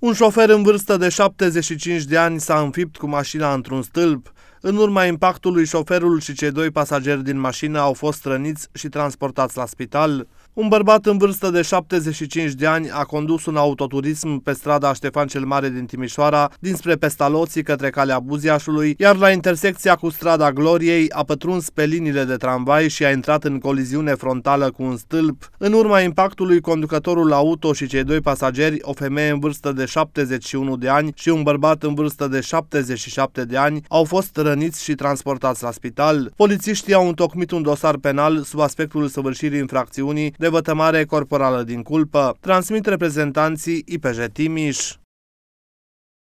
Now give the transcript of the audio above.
Un șofer în vârstă de 75 de ani s-a înfipt cu mașina într-un stâlp, în urma impactului, șoferul și cei doi pasageri din mașină au fost răniți și transportați la spital. Un bărbat în vârstă de 75 de ani a condus un autoturism pe strada Ștefan cel Mare din Timișoara, dinspre Pestaloții către calea Buziașului, iar la intersecția cu strada Gloriei a pătruns pe liniile de tramvai și a intrat în coliziune frontală cu un stâlp. În urma impactului, conducătorul auto și cei doi pasageri, o femeie în vârstă de 71 de ani și un bărbat în vârstă de 77 de ani, au fost răniți și transportați la spital. Polițiștii au întocmit un dosar penal sub aspectul săvârșirii infracțiunii de vătămare corporală din culpă, transmit reprezentanții IPJ Timiș.